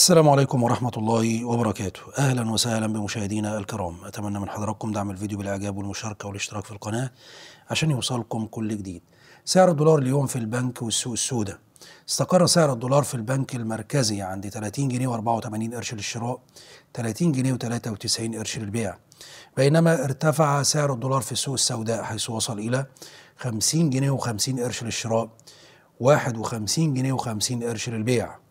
السلام عليكم ورحمة الله وبركاته أهلا وسهلا بمشاهدينا الكرام أتمنى من حضراتكم دعم الفيديو بالإعجاب والمشاركة والاشتراك في القناة عشان يوصلكم كل جديد سعر الدولار اليوم في البنك والسوق السوداء استقر سعر الدولار في البنك المركزي عند 30 جنيه و84 قرش للشراء 30 جنيه و93 قرش للبيع بينما ارتفع سعر الدولار في السوق السوداء حيث وصل إلى 50 جنيه و50 قرش للشراء 51 جنيه و50 قرش للبيع